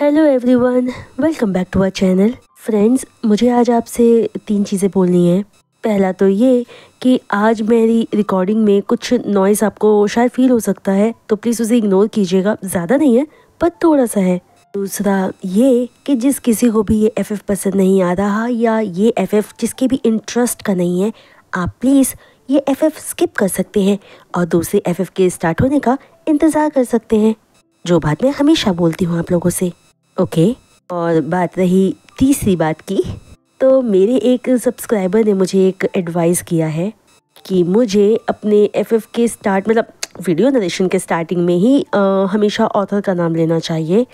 hello everyone welcome back to our channel friends मुझे आज आपसे तीन चीज़ें बोलनी है पहला तो ये कि आज मेरी रिकॉर्डिंग में कुछ नॉइस आपको शायद फील हो सकता है तो प्लीज़ उसे इग्नोर कीजिएगा ज़्यादा नहीं है पर थोड़ा सा है दूसरा ये कि जिस किसी को भी ये एफएफ पसंद नहीं आ रहा या ये एफएफ जिसके भी इंटरेस्ट का नहीं है आप प्लीज़ ये एफएफ स्किप कर सकते हैं और दूसरे एफएफ के स्टार्ट होने का इंतज़ार कर सकते हैं जो बात मैं हमेशा बोलती हूँ आप लोगों से ओके और बात रही तीसरी बात की तो मेरे एक सब्सक्राइबर ने मुझे एक एडवाइस किया है कि मुझे अपने एफ़ एफ के स्टार्ट मतलब वीडियो नरेशन के स्टार्टिंग में ही आ, हमेशा ऑथर का नाम लेना चाहिए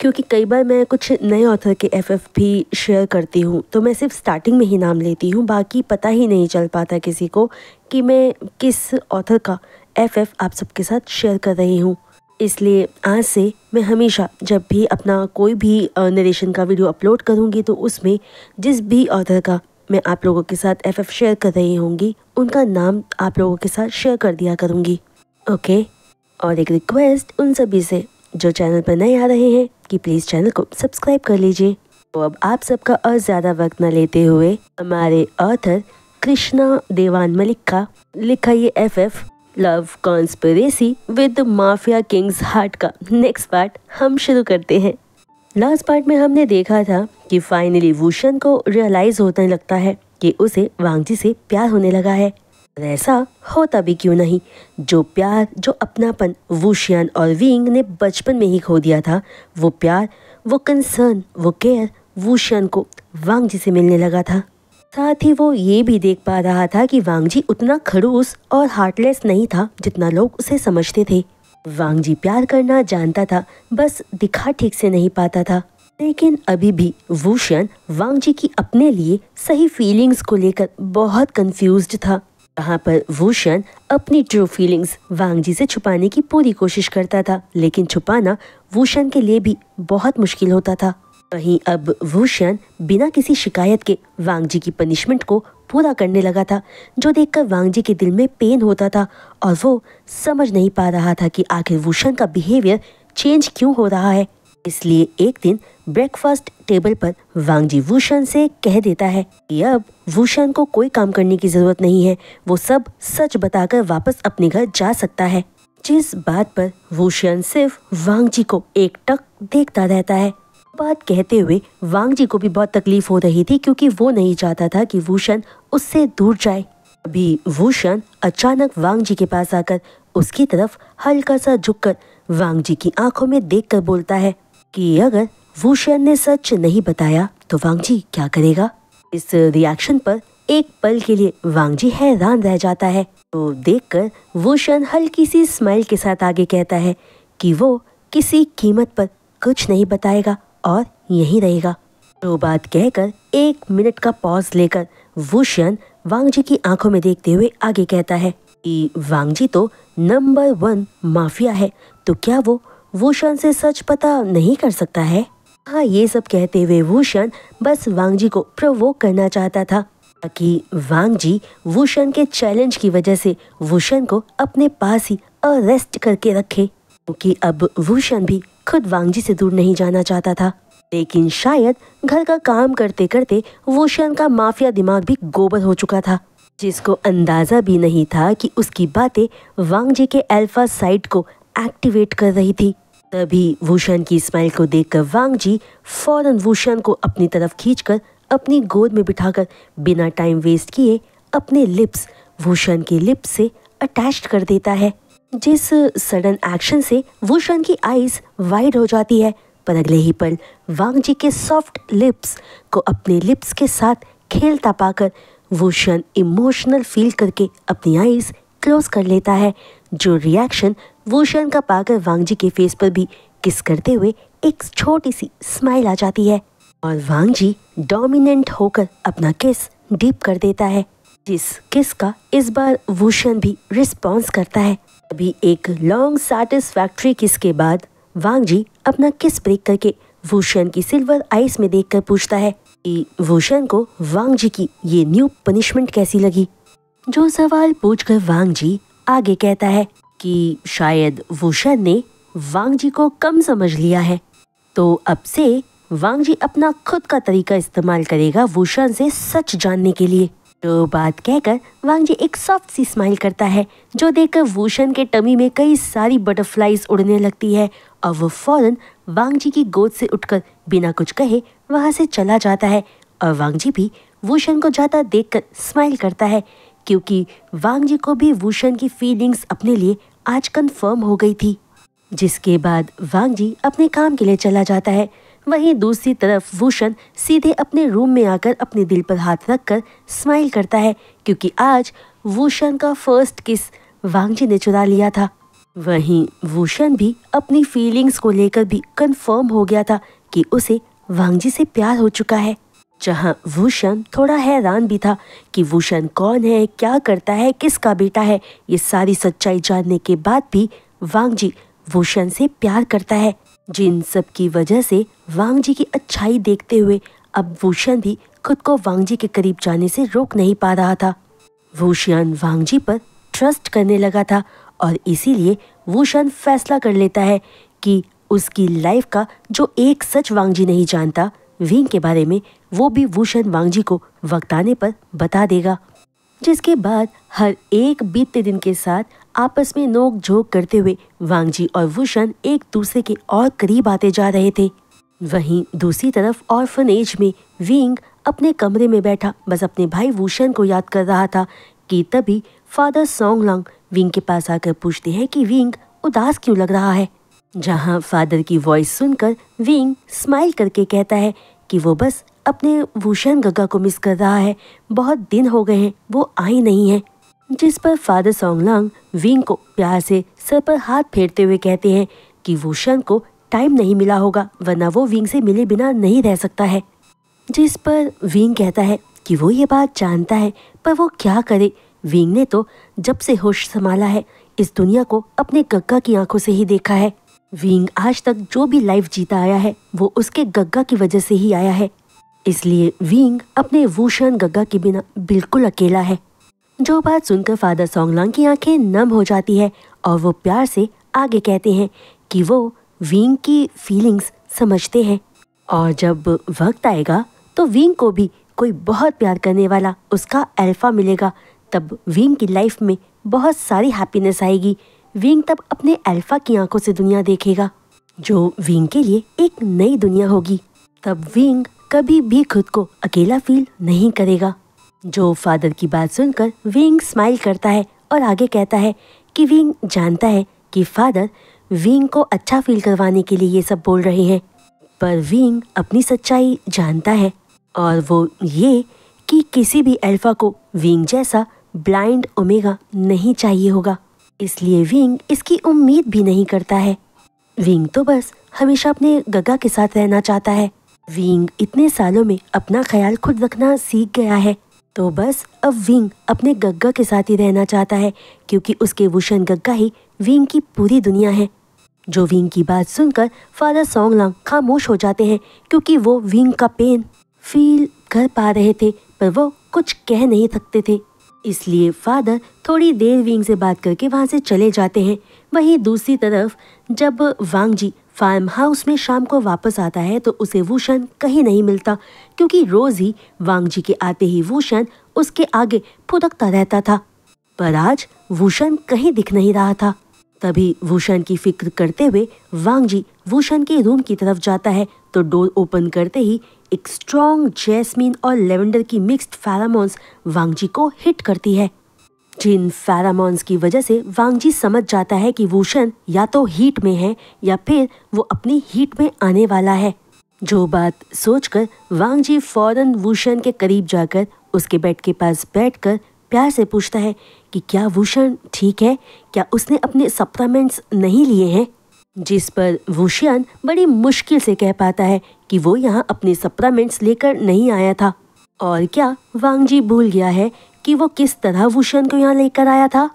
क्योंकि कई बार मैं कुछ नए ऑथर के एफ़ एफ भी शेयर करती हूँ तो मैं सिर्फ स्टार्टिंग में ही नाम लेती हूँ बाकी पता ही नहीं चल पाता किसी को कि मैं किस ऑथर का एफ एफ आप सबके साथ शेयर कर रही हूँ इसलिए आज से मैं हमेशा जब भी अपना कोई भी नरेशन का वीडियो अपलोड करूँगी तो उसमें जिस भी ऑथर का मैं आप लोगों के साथ एफ एफ शेयर कर रही होंगी उनका नाम आप लोगों के साथ शेयर कर दिया करूँगी ओके और एक रिक्वेस्ट उन सभी से जो चैनल पर नए आ रहे हैं कि प्लीज़ चैनल को सब्सक्राइब कर लीजिए तो अब आप सबका और ज़्यादा वक्त न लेते हुए हमारे ऑथर कृष्णा देवान मलिक का लिखा ये F F love conspiracy with mafia king's heart का नेक्स्ट पार्ट हम शुरू करते हैं लास्ट पार्ट में हमने देखा था कि फाइनली वूशन को रियलाइज होने लगता है कि उसे वांगजी से प्यार होने लगा है ऐसा होता भी क्यों नहीं जो प्यार जो अपनापन वूशियान और विंग ने बचपन में ही खो दिया था वो प्यार वो कंसर्न वो केयर वूशियान को वांगजी से मिलने लगा था साथ ही वो ये भी देख पा रहा था कि वांगजी उतना खड़ूस और हार्टलेस नहीं था जितना लोग उसे समझते थे वांगजी प्यार करना जानता था बस दिखा ठीक से नहीं पाता था लेकिन अभी भी वूशन वांगजी की अपने लिए सही फीलिंग्स को लेकर बहुत कंफ्यूज था यहाँ पर वूशन अपनी ट्रू फीलिंग्स वांगजी से छुपाने की पूरी कोशिश करता था लेकिन छुपाना वूशन के लिए भी बहुत मुश्किल होता था वहीं अब भूषण बिना किसी शिकायत के वांगजी की पनिशमेंट को पूरा करने लगा था जो देखकर वांगजी के दिल में पेन होता था और वो समझ नहीं पा रहा था कि आखिर भूषण का बिहेवियर चेंज क्यों हो रहा है इसलिए एक दिन ब्रेकफास्ट टेबल पर वांगजी वूशन से कह देता है कि अब वूशन को कोई काम करने की ज़रूरत नहीं है वो सब सच बताकर वापस अपने घर जा सकता है जिस बात पर वूशन सिर्फ वांगजी को एक टक देखता रहता है बात कहते हुए वांग जी को भी बहुत तकलीफ हो रही थी क्योंकि वो नहीं चाहता था कि भूषण उससे दूर जाए अभी भूषण अचानक वांग जी के पास आकर उसकी तरफ हल्का सा झुककर वांग जी की आंखों में देखकर बोलता है कि अगर भूषण ने सच नहीं बताया तो वांग जी क्या करेगा इस रिएक्शन पर एक पल के लिए वांगजी हैरान रह जाता है तो देखकर वोशन हल्की सी स्माइल के साथ आगे कहता है कि वो किसी कीमत पर कुछ नहीं बताएगा और यहीं रहेगा तो बात कहकर एक मिनट का पॉज लेकर वुशन वांगजी की आंखों में देखते हुए आगे कहता है कि वांगजी तो नंबर वन माफिया है तो क्या वो वुशन से सच पता नहीं कर सकता है हाँ ये सब कहते हुए वुशन बस वांगजी को प्रवोक करना चाहता था ताकि वांगजी वुशन के चैलेंज की वजह से वुशन को अपने पास ही अरेस्ट करके रखे क्योंकि अब वुशन भी खुद वांगजी से दूर नहीं जाना चाहता था लेकिन शायद घर का काम करते करते वोशियन का माफिया दिमाग भी गोबर हो चुका था जिसको अंदाज़ा भी नहीं था कि उसकी बातें वांगजी के अल्फा साइट को एक्टिवेट कर रही थी तभी वूशन की स्माइल को देखकर वांगजी फौरन वूशन को अपनी तरफ खींचकर अपनी गोद में बिठाकर बिना टाइम वेस्ट किए अपने लिप्स वूशन के लिप्स से अटैच कर देता है जिस सडन एक्शन से वुशन की आईज वाइड हो जाती है पर अगले ही पल वांगजी के सॉफ्ट लिप्स को अपने लिप्स के साथ खेलता पाकर वुशन इमोशनल फील करके अपनी आईज क्लोज कर लेता है जो रिएक्शन वुशन का पाकर वांगजी के फेस पर भी किस करते हुए एक छोटी सी स्माइल आ जाती है और वांगजी डोमिनेंट होकर अपना किस डीप कर देता है जिस किस का इस बार वुशन भी रिस्पॉन्स करता है अभी एक लॉन्ग सेटिस्फैक्ट्री किस के बाद वांग जी अपना किस ब्रेक करके वूशन की सिल्वर आइस में देखकर पूछता है कि वूशन को वांग जी की ये न्यू पनिशमेंट कैसी लगी जो सवाल पूछकर जी आगे कहता है कि शायद वूशन ने वांग जी को कम समझ लिया है तो अब से वांग जी अपना खुद का तरीका इस्तेमाल करेगा वूशन से सच जानने के लिए तो बात कहकर वांगजी एक सॉफ्ट सी स्माइल करता है जो देखकर वूशन के टमी में कई सारी बटरफ्लाईज उड़ने लगती है और वो फौरन वांगजी की गोद से उठकर बिना कुछ कहे वहाँ से चला जाता है और वांगजी भी वूशन को जाता देखकर स्माइल करता है क्योंकि वांगजी को भी वूशन की फीलिंग्स अपने लिए आज कन्फर्म हो गई थी जिसके बाद वांगजी अपने काम के लिए चला जाता है वहीं दूसरी तरफ भूषण सीधे अपने रूम में आकर अपने दिल पर हाथ रखकर स्माइल करता है क्योंकि आज भूषण का फर्स्ट किस वांगजी ने चुरा लिया था वहीं भूषण भी अपनी फीलिंग्स को लेकर भी कंफर्म हो गया था कि उसे वांगजी से प्यार हो चुका है जहां भूषण थोड़ा हैरान भी था कि भूषण कौन है क्या करता है किसका बेटा है ये सारी सच्चाई जानने के बाद भी वांगजी भूषण से प्यार करता है जिन सब की वजह से वांग जी की अच्छाई देखते हुए अब वूशन भी खुद को वांग जी के करीब जाने से रोक नहीं पा रहा था वूशियान वांग जी पर ट्रस्ट करने लगा था और इसीलिए वूशन फैसला कर लेता है कि उसकी लाइफ का जो एक सच वांग जी नहीं जानता विंग के बारे में वो भी वूशन वांग जी को वक्त आने पर बता देगा जिसके बाद हर एक बीतते दिन के साथ आपस में नोक झोंक करते हुए वांगजी और वुशन एक दूसरे के और करीब आते जा रहे थे वहीं दूसरी तरफ एज में विंग अपने कमरे में बैठा बस अपने भाई वुशन को याद कर रहा था कि तभी फादर लॉन्ग विंग के पास आकर पूछते हैं कि विंग उदास क्यों लग रहा है जहां फादर की वॉइस सुनकर विंग स्माइल करके कहता है कि वो बस अपने भूषण गगा को मिस कर रहा है बहुत दिन हो गए हैं वो आए नहीं है जिस पर फादर सोंगलांग विंग को प्यार से सर पर हाथ फेरते हुए कहते हैं कि वूशन को टाइम नहीं मिला होगा वरना वो विंग से मिले बिना नहीं रह सकता है जिस पर विंग कहता है कि वो ये बात जानता है पर वो क्या करे विंग ने तो जब से होश संभाला है इस दुनिया को अपने गग्गा की आंखों से ही देखा है विंग आज तक जो भी लाइफ जीता आया है वो उसके गग्गा की वजह से ही आया है इसलिए विंग अपने वूशन गग्गा के बिना बिल्कुल अकेला है जो बात सुनकर फादर सोंगलांग की आंखें नम हो जाती है और वो प्यार से आगे कहते हैं कि वो विंग की फीलिंग्स समझते हैं और जब वक्त आएगा तो विंग को भी कोई बहुत प्यार करने वाला उसका अल्फा मिलेगा तब विंग की लाइफ में बहुत सारी हैप्पीनेस आएगी विंग तब अपने अल्फा की आंखों से दुनिया देखेगा जो विंग के लिए एक नई दुनिया होगी तब विंग कभी भी खुद को अकेला फील नहीं करेगा जो फादर की बात सुनकर विंग स्माइल करता है और आगे कहता है कि विंग जानता है कि फादर विंग को अच्छा फील करवाने के लिए ये सब बोल रहे हैं पर विंग अपनी सच्चाई जानता है और वो ये कि किसी भी अल्फा को विंग जैसा ब्लाइंड ओमेगा नहीं चाहिए होगा इसलिए विंग इसकी उम्मीद भी नहीं करता है विंग तो बस हमेशा अपने गगा के साथ रहना चाहता है विंग इतने सालों में अपना ख्याल खुद रखना सीख गया है तो बस अब विंग अपने गग्गा के साथ ही रहना चाहता है क्योंकि उसके वुशन गग्गा ही विंग की पूरी दुनिया है जो विंग की बात सुनकर फादर सोंगलांग खामोश हो जाते हैं क्योंकि वो विंग का पेन फील कर पा रहे थे पर वो कुछ कह नहीं सकते थे इसलिए फादर थोड़ी देर विंग से बात करके वहाँ से चले जाते हैं वहीं दूसरी तरफ जब वांग जी फार्म हाउस में शाम को वापस आता है तो उसे वूशन कहीं नहीं मिलता क्योंकि रोज ही वांगजी के आते ही वूशन उसके आगे फुदकता रहता था पर आज वूशन कहीं दिख नहीं रहा था तभी वूशन की फिक्र करते हुए जी वूशन के रूम की तरफ जाता है तो डोर ओपन करते ही एक स्ट्रॉन्ग जैस्मिन और लेवेंडर की मिक्स्ड फेरामोन्स वांगजी को हिट करती है जिन फेरामोन्स की वजह से वांगजी समझ जाता है कि वूशन या तो हीट में है या फिर वो अपनी हीट में आने वाला है जो बात सोचकर वांगजी फौरन वूशन के करीब जाकर उसके बेड के पास बैठकर प्यार से पूछता है कि क्या वूषण ठीक है क्या उसने अपने सप्लीमेंट्स नहीं लिए हैं जिस पर वूशियन बड़ी मुश्किल से कह पाता है कि वो यहाँ अपने सप्लीमेंट्स लेकर नहीं आया था और क्या वांगजी भूल गया है कि वो किस तरह भूषण को यहाँ लेकर आया था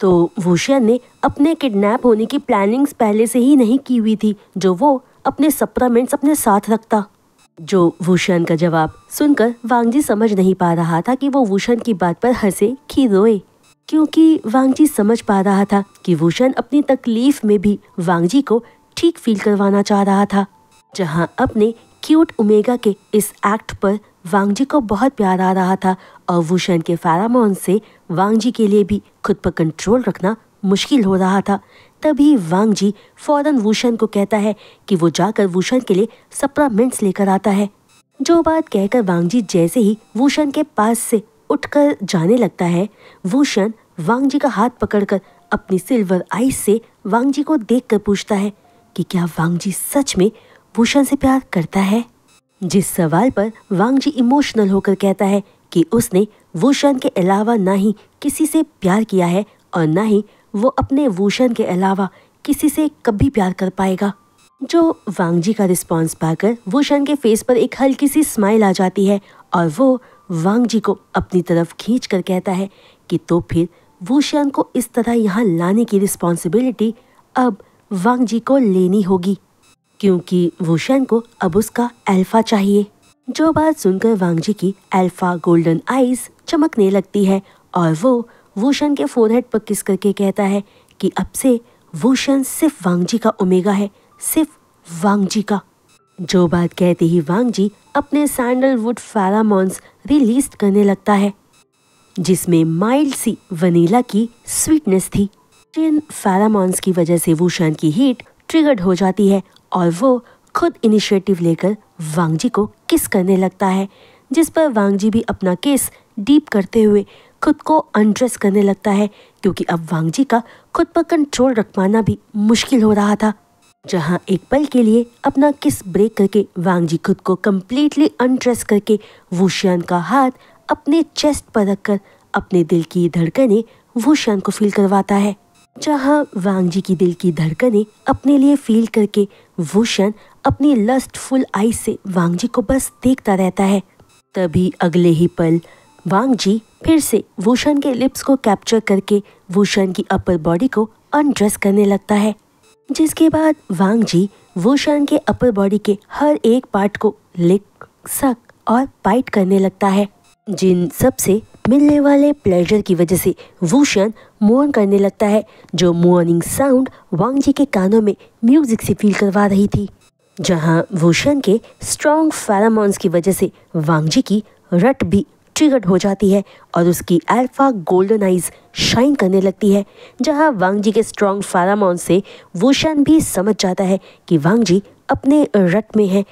तो भूषण ने अपने किडनैप होने की प्लानिंग्स पहले से ही नहीं की हुई थी जो वो अपने सप्रामेंट्स अपने साथ रखता जो भूषण का जवाब सुनकर वांगजी समझ नहीं पा रहा था कि वो भूषण की बात पर हंसे कि रोए क्योंकि वांगजी समझ पा रहा था कि भूषण अपनी तकलीफ में भी वांगजी को ठीक फील करवाना चाह रहा था जहां अपने क्यूट उमेगा के इस एक्ट पर वांगजी को बहुत प्यार आ रहा था और वूशन के फैरामोन से वांगजी के लिए भी खुद पर कंट्रोल रखना मुश्किल हो रहा था तभी वांगजी फौरन वूशन को कहता है कि वो जाकर वूशन के लिए सप्रामेंट्स लेकर आता है जो बात कहकर वांगजी जैसे ही वूशन के पास से उठकर जाने लगता है वूशन वांगजी का हाथ पकड़कर अपनी सिल्वर आईज से वांगजी को देखकर पूछता है कि क्या वांगजी सच में भूषण से प्यार करता है जिस सवाल पर वांगजी इमोशनल होकर कहता है कि उसने वूषण के अलावा ना ही किसी से प्यार किया है और ना ही वो अपने वूषण के अलावा किसी से कभी प्यार कर पाएगा जो जी का रिस्पॉन्स पाकर वूषण के फेस पर एक हल्की सी स्माइल आ जाती है और वो वांगजी को अपनी तरफ खींच कर कहता है कि तो फिर वूषण को इस तरह यहाँ लाने की रिस्पॉन्सिबिलिटी अब जी को लेनी होगी क्योंकि वुशन को अब उसका अल्फा चाहिए जो बात सुनकर वांगजी की अल्फा गोल्डन आईज चमकने लगती है और वो वुशन के फोरहेड पर किस करके कहता है कि अब से वुशन सिर्फ वांगजी का ओमेगा है सिर्फ वांगजी का जो बात कहते ही वांगजी अपने सैंडलवुड फैरामोन्स रिलीज करने लगता है जिसमें माइल्ड सी वनीला की स्वीटनेस थी इन की वजह से वुशन की हीट ट्रिगर्ड हो जाती है और वो खुद इनिशिएटिव लेकर वांगजी को किस करने लगता है जिस पर वांगजी भी अपना केस डीप करते हुए खुद को अनड्रेस करने लगता है क्योंकि अब वांगजी का खुद पर कंट्रोल रख पाना भी मुश्किल हो रहा था जहाँ एक पल के लिए अपना किस ब्रेक करके वांगजी खुद को कम्प्लीटली अनड्रेस करके वुशियान का हाथ अपने चेस्ट पर रखकर अपने दिल की धड़कने वुशियान को फील करवाता है जहाँ वांग जी की दिल की धड़कने अपने लिए फील करके वो वुशन अपनी लस्ट फुल आई से वांग जी को बस देखता रहता है तभी अगले ही पल वांग जी फिर से वोशन के लिप्स को कैप्चर करके वोशन की अपर बॉडी को अनड्रेस करने लगता है जिसके बाद वांग जी वोशन के अपर बॉडी के हर एक पार्ट को लिक सक और बाइट करने लगता है जिन सब से मिलने वाले प्लेजर की वजह से वूशन मोअन करने लगता है जो मोअनिंग साउंड वांग जी के कानों में म्यूजिक से फील करवा रही थी जहां वूशन के स्ट्रॉन्ग फैरामोन्स की वजह से वांग जी की रट भी ट्रिगर्ड हो जाती है और उसकी अल्फा गोल्डन आइज शाइन करने लगती है जहां वांग जी के स्ट्रॉन्ग फैरामोन से वूशन भी समझ जाता है कि वांग जी अपने रट में है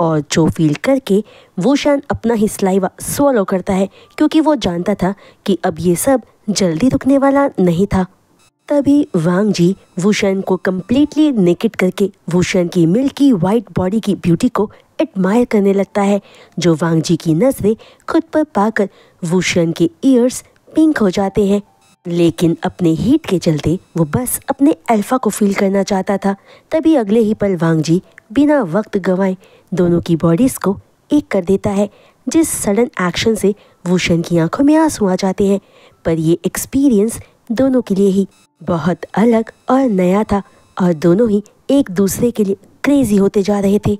और जो फील करके वो शान अपना ही सलाइवा सोलो करता है क्योंकि वो जानता था कि अब ये सब जल्दी रुकने वाला नहीं था तभी वांग जी वूशन को कम्प्लीटली नेकेट करके वूशन की मिल्की वाइट बॉडी की ब्यूटी को एडमायर करने लगता है जो वांग जी की नजरें खुद पर पाकर वूशन के ईयर्स पिंक हो जाते हैं लेकिन अपने हीट के चलते वो बस अपने अल्फा को फील करना चाहता था तभी अगले ही पल जी बिना वक्त गंवाए दोनों की बॉडीज़ को एक कर देता है जिस सडन एक्शन से वूशन की आंखों में आंसू आ जाते हैं पर ये एक्सपीरियंस दोनों के लिए ही बहुत अलग और नया था और दोनों ही एक दूसरे के लिए क्रेजी होते जा रहे थे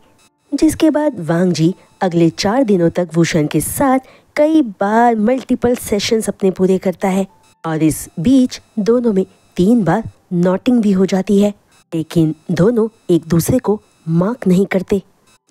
जिसके बाद वांगजी अगले चार दिनों तक वूशन के साथ कई बार मल्टीपल सेशंस अपने पूरे करता है और इस बीच दोनों में तीन बार नोटिंग भी हो जाती है लेकिन दोनों एक दूसरे को मार्क नहीं करते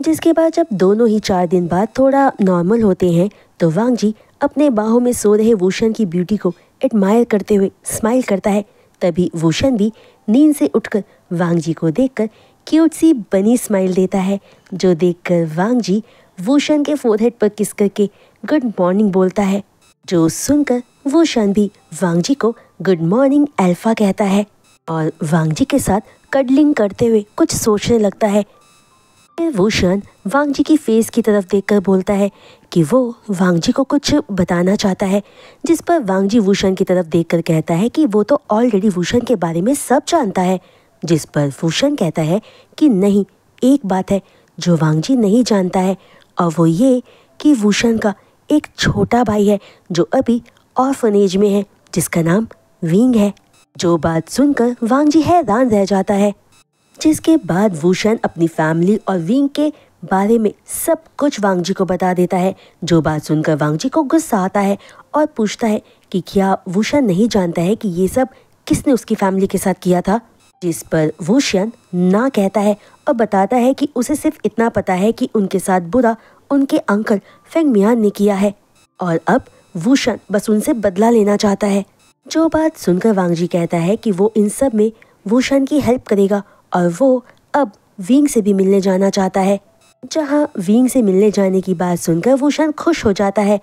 जिसके बाद जब दोनों ही चार दिन बाद थोड़ा नॉर्मल होते हैं तो वांग जी अपने बाहों में सो रहे वूशन की ब्यूटी को एडमायर करते हुए स्माइल करता है तभी वूशन भी नींद से उठकर वांग जी को देखकर क्यूट सी बनी स्माइल देता है जो देखकर वांग जी वूशन के फोरहेड पर किस करके गुड मॉर्निंग बोलता है जो सुनकर वूशन भी वांगजी को गुड मॉर्निंग एल्फा कहता है और वांगजी के साथ कडलिंग करते हुए कुछ सोचने लगता है फिर वो शन वांगजी की फेस की तरफ देखकर बोलता है कि वो वांगजी को कुछ बताना चाहता है जिस पर वांगजी वूषण की तरफ देखकर कहता है कि वो तो ऑलरेडी वूषण के बारे में सब जानता है जिस पर वूषण कहता है कि नहीं एक बात है जो वांगजी नहीं जानता है और वो ये कि वूषण का एक छोटा भाई है जो अभी ऑर्फनेज में है जिसका नाम विंग है जो बात सुनकर वांग जी हैरान रह जाता है जिसके बाद भूषण अपनी फैमिली और विंग के बारे में सब कुछ वांग जी को बता देता है जो बात सुनकर वांग जी को गुस्सा आता है और पूछता है कि क्या भूषण नहीं जानता है कि ये सब किसने उसकी फैमिली के साथ किया था जिस पर भूषण ना कहता है और बताता है कि उसे सिर्फ इतना पता है कि उनके साथ बुरा उनके अंकल फेंग मियान ने किया है और अब वूशन बस उनसे बदला लेना चाहता है जो बात सुनकर वांगजी कहता है कि वो इन सब में वूशन की हेल्प करेगा और वो अब विंग से भी मिलने जाना चाहता है जहाँ विंग से मिलने जाने की बात सुनकर वूशन खुश हो जाता है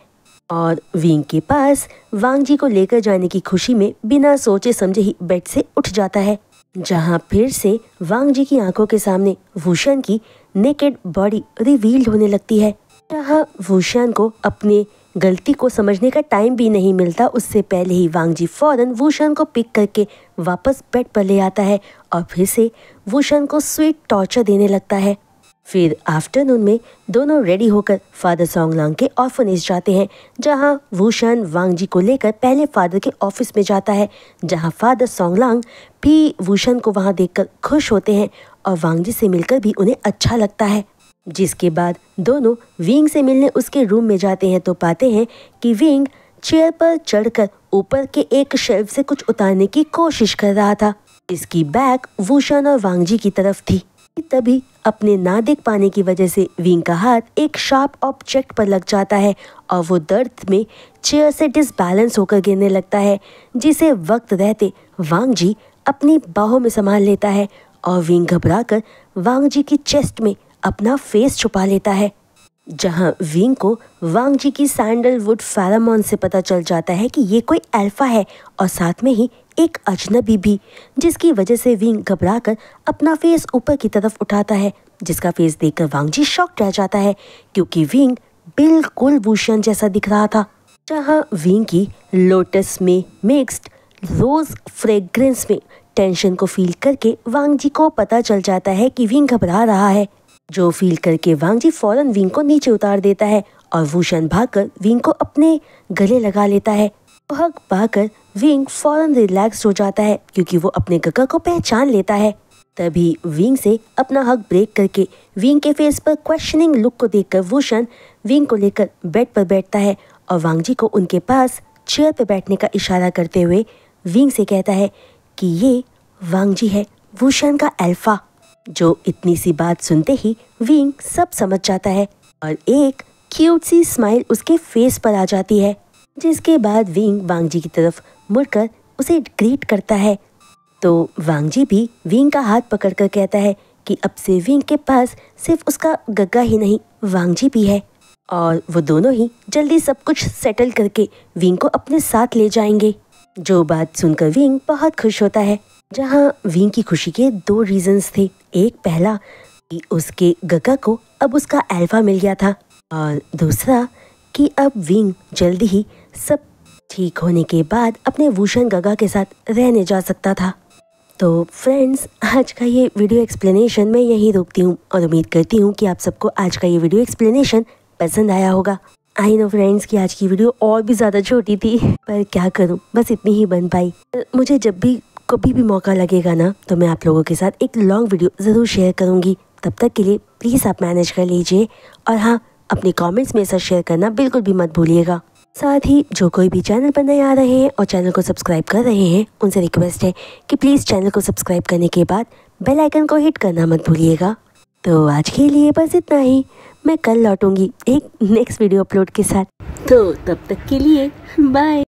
और विंग के पास वांगजी को लेकर जाने की खुशी में बिना सोचे समझे ही बेड से उठ जाता है जहाँ फिर से वांगजी की आंखों के सामने भूषण की नेकेड बॉडी रिवील्ड होने लगती है जहाँ भूषण को अपने गलती को समझने का टाइम भी नहीं मिलता उससे पहले ही वांगजी फौरन वूशन को पिक करके वापस बेड पर ले आता है और फिर से वूशन को स्वीट टॉर्चर देने लगता है फिर आफ्टरनून में दोनों रेडी होकर फादर सोंगलांग के ऑफिस जाते हैं जहां वूशन वांगजी को लेकर पहले फादर के ऑफिस में जाता है जहां फादर सोंगलांग भी वूशन को वहां देखकर खुश होते हैं और वांगजी से मिलकर भी उन्हें अच्छा लगता है जिसके बाद दोनों विंग से मिलने उसके रूम में जाते हैं तो पाते हैं कि विंग चेयर पर चढ़कर ऊपर के एक शेल्फ से कुछ उतारने की कोशिश कर रहा था इसकी बैग वूशन और वांगजी की तरफ थी तभी अपने ना देख पाने की वजह से विंग का हाथ एक शार्प ऑब्जेक्ट पर लग जाता है और वो दर्द में चेयर से डिसबैलेंस होकर गिरने लगता है जिसे वक्त रहते वांगजी अपनी बाहों में संभाल लेता है और विंग घबरा कर वांगजी की चेस्ट में अपना फेस छुपा लेता है जहां विंग को वांगजी की सैंडलवुड फैरामोन से पता चल जाता है कि ये कोई अल्फा है और साथ में ही एक अजनबी भी जिसकी वजह से विंग घबराकर अपना फेस ऊपर की तरफ उठाता है जिसका फेस देखकर जी शॉक रह जाता है क्योंकि विंग बिल्कुल भूषण जैसा दिख रहा था जहाँ विंग की लोटस में मिक्सड रोज फ्रेग्रेंस में टेंशन को फील करके वांगजी को पता चल जाता है कि विंग घबरा रहा है जो फील करके वांगजी फौरन विंग को नीचे उतार देता है और भूषण भागकर विंग को अपने गले लगा लेता है तो हक पाकर विंग फौरन रिलैक्स हो जाता है क्योंकि वो अपने गगा को पहचान लेता है तभी विंग से अपना हक ब्रेक करके विंग के फेस पर क्वेश्चनिंग लुक को देखकर भूषण विंग को लेकर बेड पर बैठता है और वांगजी को उनके पास चेयर पर बैठने का इशारा करते हुए विंग से कहता है कि ये वांगजी है भूषण का एल्फा जो इतनी सी बात सुनते ही विंग सब समझ जाता है और एक क्यूट सी स्माइल उसके फेस पर आ जाती है जिसके बाद विंग वांगजी की तरफ मुड़कर उसे ग्रीट करता है तो वांगजी भी विंग का हाथ पकड़कर कहता है कि अब से विंग के पास सिर्फ उसका गग्गा ही नहीं वांगजी भी है और वो दोनों ही जल्दी सब कुछ सेटल करके विंग को अपने साथ ले जाएंगे जो बात सुनकर विंग बहुत खुश होता है जहाँ वी की खुशी के दो रीजंस थे एक पहला कि उसके गगा को अब उसका अल्फा मिल गया था और दूसरा कि अब विंग जल्दी ही सब ठीक होने के बाद अपने भूषण गगा के साथ रहने जा सकता था तो फ्रेंड्स आज का ये वीडियो एक्सप्लेनेशन मैं यहीं रोकती हूँ और उम्मीद करती हूँ कि आप सबको आज का ये वीडियो एक्सप्लेनेशन पसंद आया होगा आई नो फ्रेंड्स कि आज की वीडियो और भी ज़्यादा छोटी थी पर क्या करूँ बस इतनी ही बन पाई मुझे जब भी कभी भी मौका लगेगा ना तो मैं आप लोगों के साथ एक लॉन्ग वीडियो ज़रूर शेयर करूँगी तब तक के लिए प्लीज़ आप मैनेज कर लीजिए और हाँ अपने कमेंट्स में ऐसा शेयर करना बिल्कुल भी मत भूलिएगा साथ ही जो कोई भी चैनल पर नए आ रहे हैं और चैनल को सब्सक्राइब कर रहे हैं उनसे रिक्वेस्ट है कि प्लीज़ चैनल को सब्सक्राइब करने के बाद बेल आइकन को हिट करना मत भूलिएगा तो आज के लिए बस इतना ही मैं कल लौटूंगी एक नेक्स्ट वीडियो अपलोड के साथ तो तब तक के लिए बाय